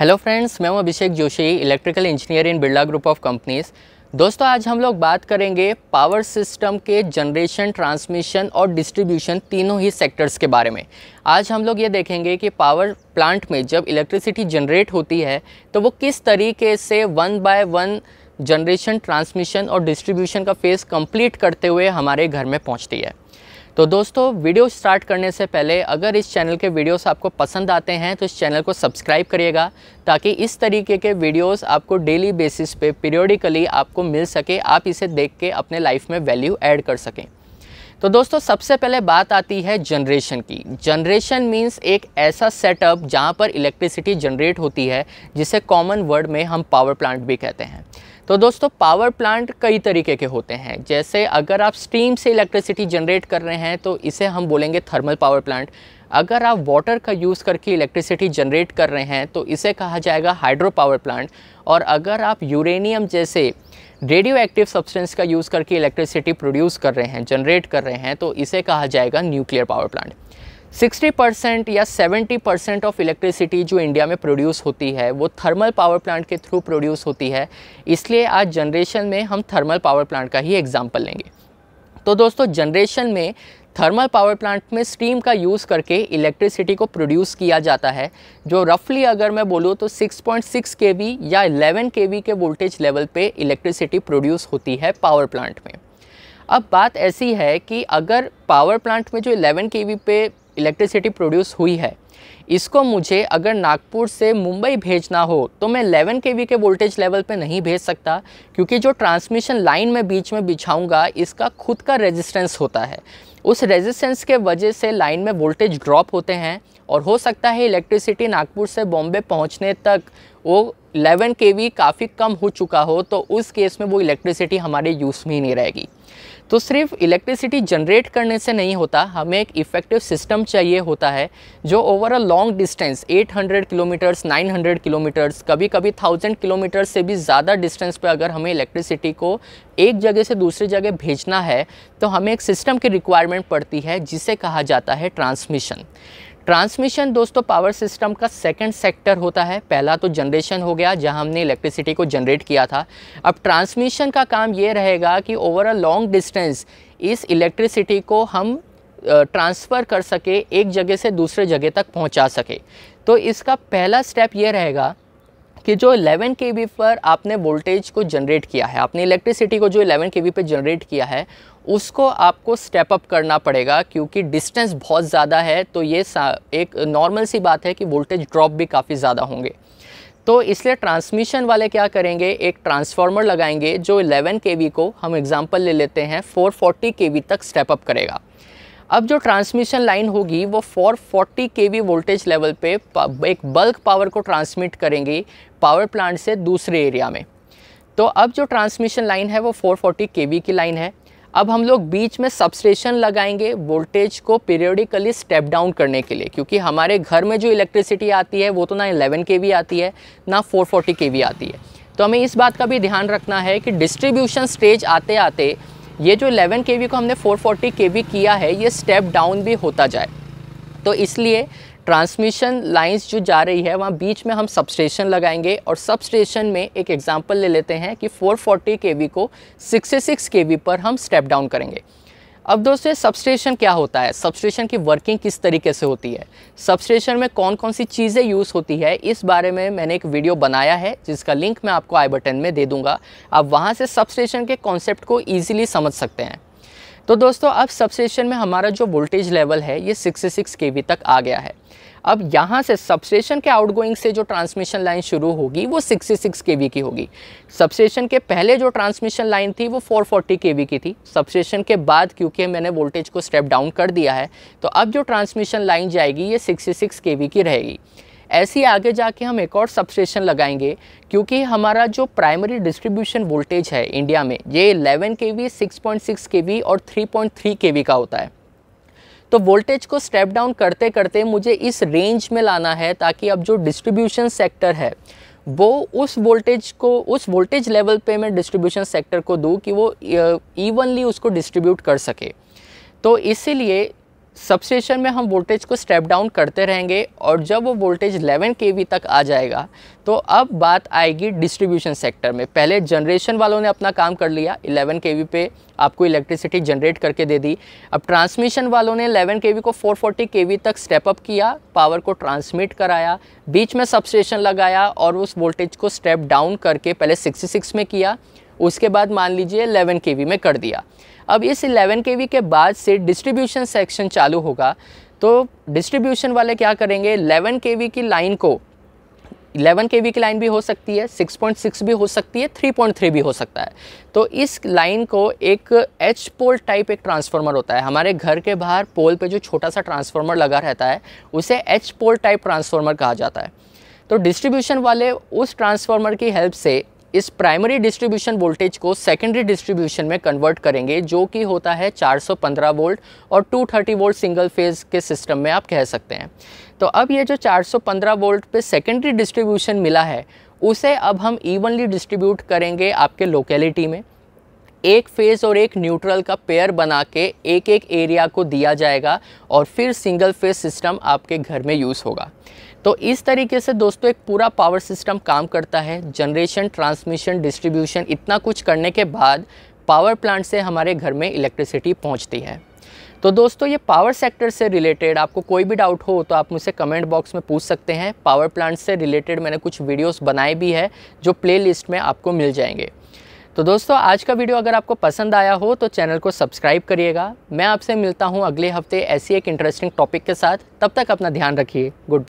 hello friends मैं हूं Abhishek Joshi electrical engineer in Birla group of companies दोस्तों आज हम लोग बात करेंगे पावर सिस्टम के जनरेशन ट्रांसमिशन और डिस्ट्रीब्यूशन तीनों ही सेक्टर्स के बारे में आज हम लोग ये देखेंगे कि पावर प्लांट में जब इलेक्ट्रिसिटी जनरेट होती है तो वो किस तरीके से one by one generation transmission और डिस्ट्रीब्यूशन का फेज़ कंप्लीट करते हुए हमारे घर में पहुँचती है तो दोस्तों वीडियो स्टार्ट करने से पहले अगर इस चैनल के वीडियोस आपको पसंद आते हैं तो इस चैनल को सब्सक्राइब करिएगा ताकि इस तरीके के वीडियोस आपको डेली बेसिस पे पीरियोडिकली आपको मिल सके आप इसे देख के अपने लाइफ में वैल्यू ऐड कर सकें तो दोस्तों सबसे पहले बात आती है जनरेशन की जनरेशन मीन्स एक ऐसा सेटअप जहाँ पर इलेक्ट्रिसिटी जनरेट होती है जिसे कॉमन वर्ड में हम पावर प्लांट भी कहते हैं तो दोस्तों पावर प्लांट कई तरीके के होते हैं जैसे अगर आप स्टीम से इलेक्ट्रिसिटी जनरेट कर रहे हैं तो इसे हम बोलेंगे थर्मल पावर प्लांट अगर आप वाटर का यूज़ करके इलेक्ट्रिसिटी जनरेट कर रहे हैं तो इसे कहा जाएगा हाइड्रो पावर प्लांट और अगर आप यूरेनियम जैसे रेडियो एक्टिव सब्सटेंस का यूज़ करके इलेक्ट्रिसिटी प्रोड्यूस कर रहे हैं जनरेट कर रहे हैं तो इसे कहा जाएगा न्यूक्लियर पावर प्लांट 60 परसेंट या 70 परसेंट ऑफ इलेक्ट्रिसिटी जो इंडिया में प्रोड्यूस होती है वो थर्मल पावर प्लांट के थ्रू प्रोड्यूस होती है इसलिए आज जनरेशन में हम थर्मल पावर प्लांट का ही एग्जाम्पल लेंगे तो दोस्तों जनरेशन में थर्मल पावर प्लांट में स्टीम का यूज़ करके इलेक्ट्रिसिटी को प्रोड्यूस किया जाता है जो रफली अगर मैं बोलूँ तो 6.6 केवी या 11 वी के वोल्टेज लेवल पे इलेक्ट्रिसिटी प्रोड्यूस होती है पावर प्लांट में अब बात ऐसी है कि अगर पावर प्लांट में जो 11 वी पे इलेक्ट्रिसिटी प्रोड्यूस हुई है इसको मुझे अगर नागपुर से मुंबई भेजना हो तो मैं 11 के के वोल्टेज लेवल पे नहीं भेज सकता क्योंकि जो ट्रांसमिशन लाइन में बीच में बिछाऊंगा इसका खुद का रेजिस्टेंस होता है उस रेजिस्टेंस के वजह से लाइन में वोल्टेज ड्रॉप होते हैं और हो सकता है इलेक्ट्रिसिटी नागपुर से बॉम्बे पहुंचने तक वो 11 के काफ़ी कम हो चुका हो तो उस केस में वो इलेक्ट्रिसिटी हमारे यूज़ में ही नहीं रहेगी तो सिर्फ इलेक्ट्रिसिटी जनरेट करने से नहीं होता हमें एक इफ़ेक्टिव सिस्टम चाहिए होता है जो over a long distance 800 kilometres 900 kilometres कभी कभी 1000 किलोमीटर से भी ज़्यादा डिस्टेंस पर अगर हमें इलेक्ट्रिसिटी को एक जगह से दूसरी जगह भेजना है तो हमें एक सिस्टम की रिक्वायरमेंट पड़ती है जिसे कहा जाता है ट्रांसमिशन ट्रांसमिशन दोस्तों पावर सिस्टम का सेकंड सेक्टर होता है पहला तो जनरेशन हो गया जहां हमने इलेक्ट्रिसिटी को जनरेट किया था अब ट्रांसमिशन का काम ये रहेगा कि ओवर अ लॉन्ग डिस्टेंस इस इलेक्ट्रिसिटी को हम ट्रांसफ़र कर सके एक जगह से दूसरे जगह तक पहुंचा सके तो इसका पहला स्टेप ये रहेगा कि जो 11 के पर आपने वोल्टेज को जनरेट किया है आपने इलेक्ट्रिसिटी को जो 11 के पर जनरेट किया है उसको आपको स्टेप अप करना पड़ेगा क्योंकि डिस्टेंस बहुत ज़्यादा है तो ये एक नॉर्मल सी बात है कि वोल्टेज ड्रॉप भी काफ़ी ज़्यादा होंगे तो इसलिए ट्रांसमिशन वाले क्या करेंगे एक ट्रांसफार्मर लगाएंगे जो 11 के को हम एग्ज़ाम्पल ले लेते हैं 440 के तक स्टेप अप करेगा अब जो ट्रांसमिशन लाइन होगी वो 440 वी वोल्टेज लेवल पे एक बल्क पावर को ट्रांसमिट करेंगी पावर प्लांट से दूसरे एरिया में तो अब जो ट्रांसमिशन लाइन है वो 440 वी की लाइन है अब हम लोग बीच में सबस्टेशन लगाएंगे वोल्टेज को पीरियडिकली स्टेप डाउन करने के लिए क्योंकि हमारे घर में जो इलेक्ट्रिसिटी आती है वो तो ना एलेवन के आती है ना फोर्टी के आती है तो हमें इस बात का भी ध्यान रखना है कि डिस्ट्रीब्यूशन स्टेज आते आते ये जो 11 के को हमने 440 के किया है ये स्टेप डाउन भी होता जाए तो इसलिए ट्रांसमिशन लाइंस जो जा रही है वहाँ बीच में हम सब स्टेशन लगाएंगे और सब स्टेशन में एक एग्जांपल ले लेते हैं कि 440 के को 66 के पर हम स्टेप डाउन करेंगे अब दोस्तों सबस्टेशन क्या होता है सबस्टेशन की वर्किंग किस तरीके से होती है सबस्टेशन में कौन कौन सी चीज़ें यूज़ होती है इस बारे में मैंने एक वीडियो बनाया है जिसका लिंक मैं आपको आई बटन में दे दूंगा आप वहाँ से सबस्टेशन के कॉन्सेप्ट को ईजिली समझ सकते हैं तो दोस्तों अब सबस्टेशन में हमारा जो वोल्टेज लेवल है ये 66 केवी तक आ गया है अब यहाँ से सबस्टेशन के आउटगोइंग से जो ट्रांसमिशन लाइन शुरू होगी वो 66 केवी की होगी सबस्टेशन के पहले जो ट्रांसमिशन लाइन थी वो 440 केवी की थी सबस्टेशन के बाद क्योंकि मैंने वोल्टेज को स्टेप डाउन कर दिया है तो अब जो ट्रांसमिशन लाइन जाएगी ये 66 केवी की रहेगी ऐसे ही आगे जाके हम एक और सब स्टेशन लगाएंगे क्योंकि हमारा जो प्राइमरी डिस्ट्रीब्यूशन वोल्टेज है इंडिया में ये 11 के वी सिक्स पॉइंट और 3.3 के वी का होता है तो वोल्टेज को स्टेप डाउन करते करते मुझे इस रेंज में लाना है ताकि अब जो डिस्ट्रीब्यूशन सेक्टर है वो उस वोल्टेज को उस वोल्टेज लेवल पे मैं डिस्ट्रीब्यूशन सेक्टर को दूँ कि वो इवनली उसको डिस्ट्रीब्यूट कर सके तो इसीलिए सबस्टेशन में हम वोल्टेज को स्टेप डाउन करते रहेंगे और जब वो वोल्टेज 11 के तक आ जाएगा तो अब बात आएगी डिस्ट्रीब्यूशन सेक्टर में पहले जनरेशन वालों ने अपना काम कर लिया 11 के पे आपको इलेक्ट्रिसिटी जनरेट करके दे दी अब ट्रांसमिशन वालों ने 11 के को 440 के तक स्टेप अप किया पावर को ट्रांसमिट कराया बीच में सबस्टेशन लगाया और उस वोल्टेज को स्टेप डाउन करके पहले सिक्स में किया उसके बाद मान लीजिए एलेवन के में कर दिया अब इस एलेवन के के बाद से डिस्ट्रीब्यूशन सेक्शन चालू होगा तो डिस्ट्रीब्यूशन वाले क्या करेंगे एलेवन के की लाइन को 11 के की लाइन भी हो सकती है 6.6 भी हो सकती है 3.3 भी हो सकता है तो इस लाइन को एक एच पोल टाइप एक ट्रांसफार्मर होता है हमारे घर के बाहर पोल पे जो छोटा सा ट्रांसफार्मर लगा रहता है उसे एच पोल टाइप ट्रांसफार्मर कहा जाता है तो डिस्ट्रीब्यूशन वाले उस ट्रांसफार्मर की हेल्प से इस प्राइमरी डिस्ट्रीब्यूशन वोल्टेज को सेकेंडरी डिस्ट्रीब्यूशन में कन्वर्ट करेंगे जो कि होता है 415 वोल्ट और 230 वोल्ट सिंगल फेज़ के सिस्टम में आप कह सकते हैं तो अब ये जो 415 वोल्ट पे सेकेंडरी डिस्ट्रीब्यूशन मिला है उसे अब हम इवनली डिस्ट्रीब्यूट करेंगे आपके लोकेलिटी में एक फेज़ और एक न्यूट्रल का पेयर बना के एक एक एरिया को दिया जाएगा और फिर सिंगल फेज़ सिस्टम आपके घर में यूज़ होगा तो इस तरीके से दोस्तों एक पूरा पावर सिस्टम काम करता है जनरेशन ट्रांसमिशन डिस्ट्रीब्यूशन इतना कुछ करने के बाद पावर प्लांट से हमारे घर में इलेक्ट्रिसिटी पहुंचती है तो दोस्तों ये पावर सेक्टर से रिलेटेड आपको कोई भी डाउट हो तो आप मुझसे कमेंट बॉक्स में पूछ सकते हैं पावर प्लांट से रिलेटेड मैंने कुछ वीडियोस बनाए भी है जो प्लेलिस्ट में आपको मिल जाएंगे तो दोस्तों आज का वीडियो अगर आपको पसंद आया हो तो चैनल को सब्सक्राइब करिएगा मैं आपसे मिलता हूँ अगले हफ्ते ऐसी एक इंटरेस्टिंग टॉपिक के साथ तब तक अपना ध्यान रखिए गुड